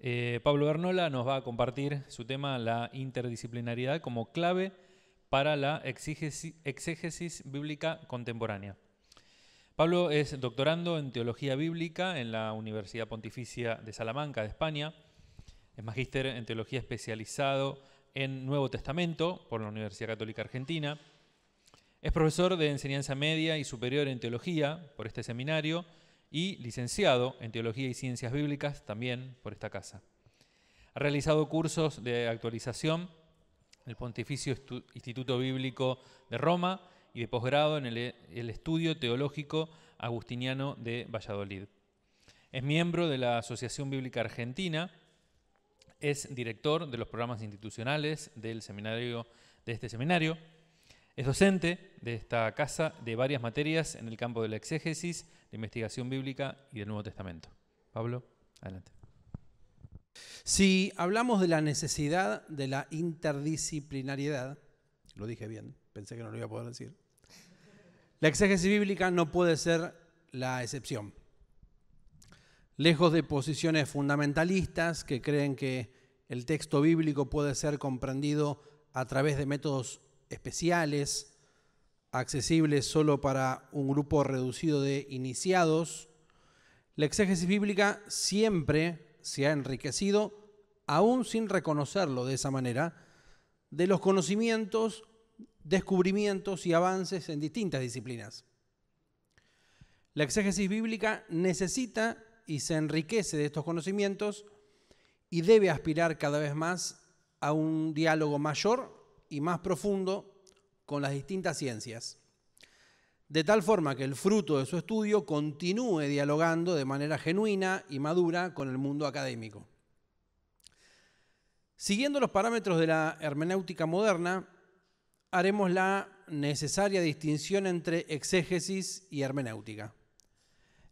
Eh, Pablo Bernola nos va a compartir su tema, la interdisciplinariedad, como clave para la exégesis bíblica contemporánea. Pablo es doctorando en teología bíblica en la Universidad Pontificia de Salamanca, de España. Es magíster en teología especializado en Nuevo Testamento por la Universidad Católica Argentina. Es profesor de enseñanza media y superior en teología por este seminario y licenciado en Teología y Ciencias Bíblicas también por esta casa. Ha realizado cursos de actualización en el Pontificio Instituto Bíblico de Roma y de posgrado en el, el Estudio Teológico Agustiniano de Valladolid. Es miembro de la Asociación Bíblica Argentina, es director de los programas institucionales del seminario, de este seminario, es docente de esta casa de varias materias en el campo de la exégesis, de investigación bíblica y del Nuevo Testamento. Pablo, adelante. Si hablamos de la necesidad de la interdisciplinariedad, lo dije bien, pensé que no lo iba a poder decir, la exégesis bíblica no puede ser la excepción. Lejos de posiciones fundamentalistas que creen que el texto bíblico puede ser comprendido a través de métodos especiales, accesibles solo para un grupo reducido de iniciados, la exégesis bíblica siempre se ha enriquecido, aún sin reconocerlo de esa manera, de los conocimientos, descubrimientos y avances en distintas disciplinas. La exégesis bíblica necesita y se enriquece de estos conocimientos y debe aspirar cada vez más a un diálogo mayor y más profundo con las distintas ciencias, de tal forma que el fruto de su estudio continúe dialogando de manera genuina y madura con el mundo académico. Siguiendo los parámetros de la hermenéutica moderna, haremos la necesaria distinción entre exégesis y hermenéutica,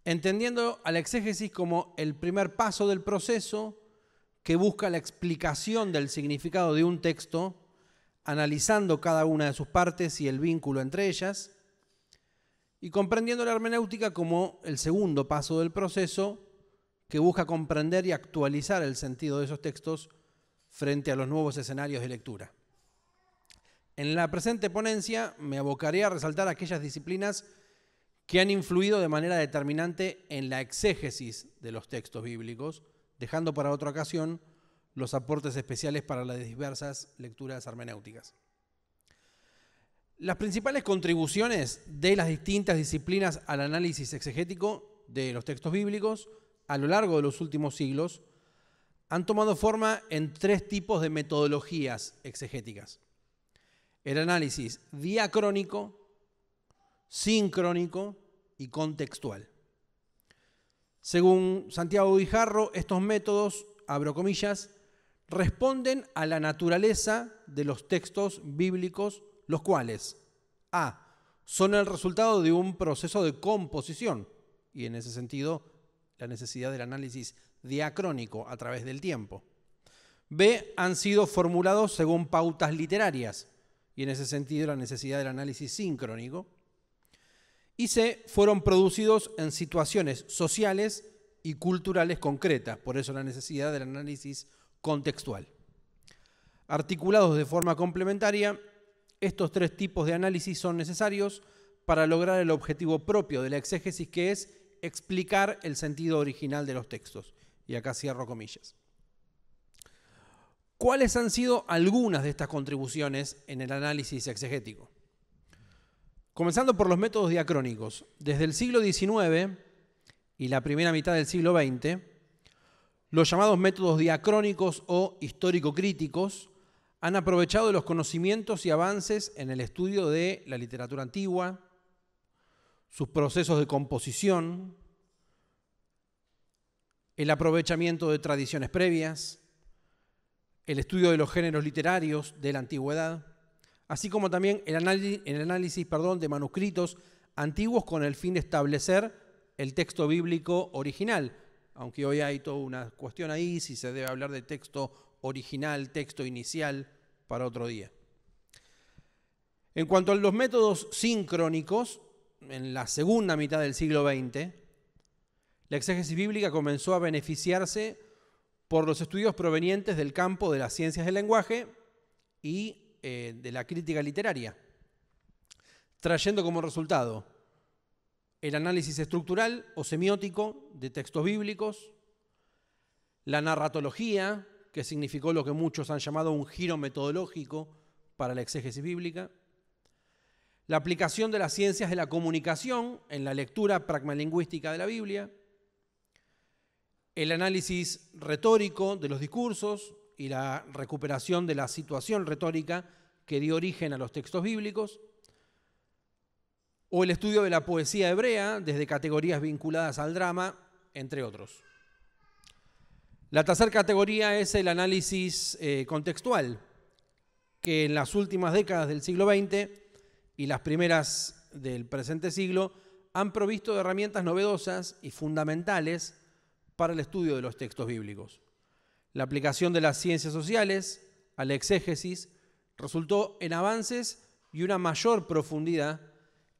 entendiendo a la exégesis como el primer paso del proceso que busca la explicación del significado de un texto analizando cada una de sus partes y el vínculo entre ellas, y comprendiendo la hermenéutica como el segundo paso del proceso que busca comprender y actualizar el sentido de esos textos frente a los nuevos escenarios de lectura. En la presente ponencia me abocaré a resaltar aquellas disciplinas que han influido de manera determinante en la exégesis de los textos bíblicos, dejando para otra ocasión los aportes especiales para las diversas lecturas hermenéuticas. Las principales contribuciones de las distintas disciplinas al análisis exegético de los textos bíblicos a lo largo de los últimos siglos han tomado forma en tres tipos de metodologías exegéticas. El análisis diacrónico, sincrónico y contextual. Según Santiago Guijarro, estos métodos, abro comillas, responden a la naturaleza de los textos bíblicos, los cuales A. son el resultado de un proceso de composición, y en ese sentido la necesidad del análisis diacrónico a través del tiempo. B. han sido formulados según pautas literarias, y en ese sentido la necesidad del análisis sincrónico. Y C. fueron producidos en situaciones sociales y culturales concretas, por eso la necesidad del análisis contextual. Articulados de forma complementaria, estos tres tipos de análisis son necesarios para lograr el objetivo propio de la exégesis, que es explicar el sentido original de los textos. Y acá cierro comillas. ¿Cuáles han sido algunas de estas contribuciones en el análisis exegético? Comenzando por los métodos diacrónicos. Desde el siglo XIX y la primera mitad del siglo XX, los llamados métodos diacrónicos o histórico-críticos han aprovechado los conocimientos y avances en el estudio de la literatura antigua, sus procesos de composición, el aprovechamiento de tradiciones previas, el estudio de los géneros literarios de la antigüedad, así como también el, análisis, perdón, de manuscritos antiguos con el fin de establecer el texto bíblico original, aunque hoy hay toda una cuestión ahí, si se debe hablar de texto original, texto inicial, para otro día. En cuanto a los métodos sincrónicos, en la segunda mitad del siglo XX, la exégesis bíblica comenzó a beneficiarse por los estudios provenientes del campo de las ciencias del lenguaje y eh, de la crítica literaria, trayendo como resultado el análisis estructural o semiótico de textos bíblicos, la narratología, que significó lo que muchos han llamado un giro metodológico para la exégesis bíblica, la aplicación de las ciencias de la comunicación en la lectura pragmalingüística de la Biblia, el análisis retórico de los discursos y la recuperación de la situación retórica que dio origen a los textos bíblicos, o el estudio de la poesía hebrea desde categorías vinculadas al drama, entre otros. La tercer categoría es el análisis eh, contextual, que en las últimas décadas del siglo XX y las primeras del presente siglo han provisto de herramientas novedosas y fundamentales para el estudio de los textos bíblicos. La aplicación de las ciencias sociales a la exégesis resultó en avances y una mayor profundidad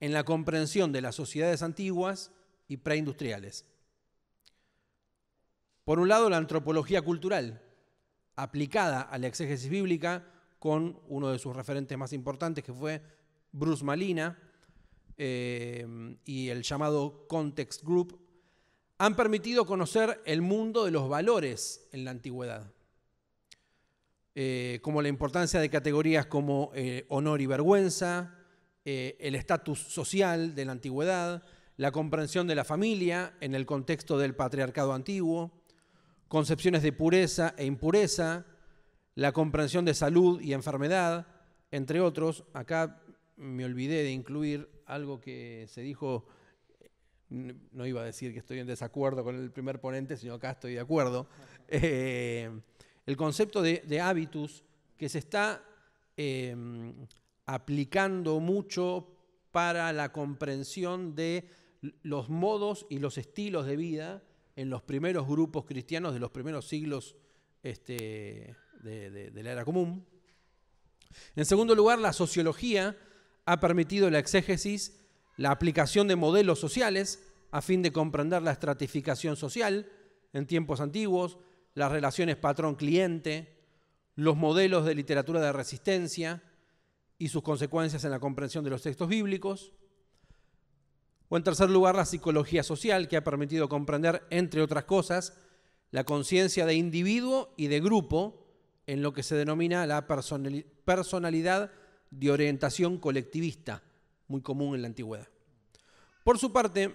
en la comprensión de las sociedades antiguas y preindustriales. Por un lado, la antropología cultural, aplicada a la exégesis bíblica con uno de sus referentes más importantes, que fue Bruce Malina, eh, y el llamado Context Group, han permitido conocer el mundo de los valores en la antigüedad, eh, como la importancia de categorías como eh, honor y vergüenza, eh, el estatus social de la antigüedad, la comprensión de la familia en el contexto del patriarcado antiguo, concepciones de pureza e impureza, la comprensión de salud y enfermedad, entre otros. Acá me olvidé de incluir algo que se dijo, no iba a decir que estoy en desacuerdo con el primer ponente, sino acá estoy de acuerdo, eh, el concepto de, hábitus que se está eh, aplicando mucho para la comprensión de los modos y los estilos de vida en los primeros grupos cristianos de los primeros siglos este, de, de la era común. En segundo lugar, la sociología ha permitido la exégesis, la aplicación de modelos sociales a fin de comprender la estratificación social en tiempos antiguos, las relaciones patrón-cliente, los modelos de literatura de resistencia, y sus consecuencias en la comprensión de los textos bíblicos. O en tercer lugar, la psicología social, que ha permitido comprender, entre otras cosas, la conciencia de individuo y de grupo en lo que se denomina la personalidad de orientación colectivista, muy común en la antigüedad. Por su parte,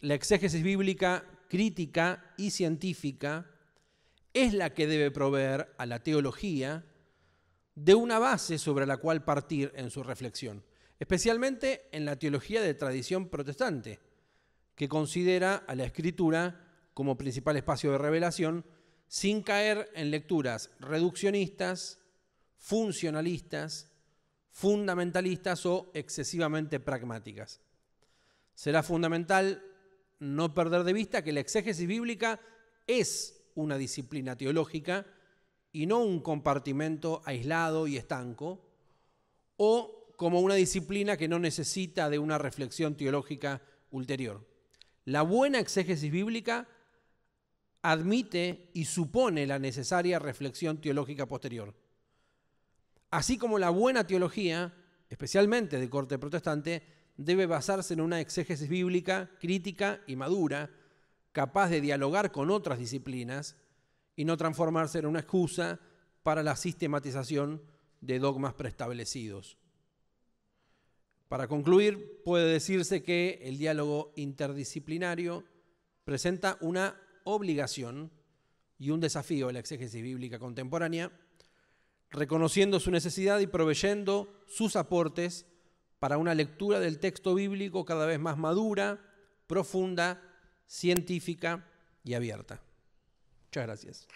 la exégesis bíblica crítica y científica es la que debe proveer a la teología de una base sobre la cual partir en su reflexión, especialmente en la teología de tradición protestante, que considera a la escritura como principal espacio de revelación, sin caer en lecturas reduccionistas, funcionalistas, fundamentalistas o excesivamente pragmáticas. Será fundamental no perder de vista que la exégesis bíblica es una disciplina teológica y no un compartimento aislado y estanco, o como una disciplina que no necesita de una reflexión teológica ulterior. La buena exégesis bíblica admite y supone la necesaria reflexión teológica posterior. Así como la buena teología, especialmente de corte protestante, debe basarse en una exégesis bíblica crítica y madura, capaz de dialogar con otras disciplinas y no transformarse en una excusa para la sistematización de dogmas preestablecidos. Para concluir, puede decirse que el diálogo interdisciplinario presenta una obligación y un desafío a la exégesis bíblica contemporánea, reconociendo su necesidad y proveyendo sus aportes para una lectura del texto bíblico cada vez más madura, profunda, científica y abierta. Muchas gracias.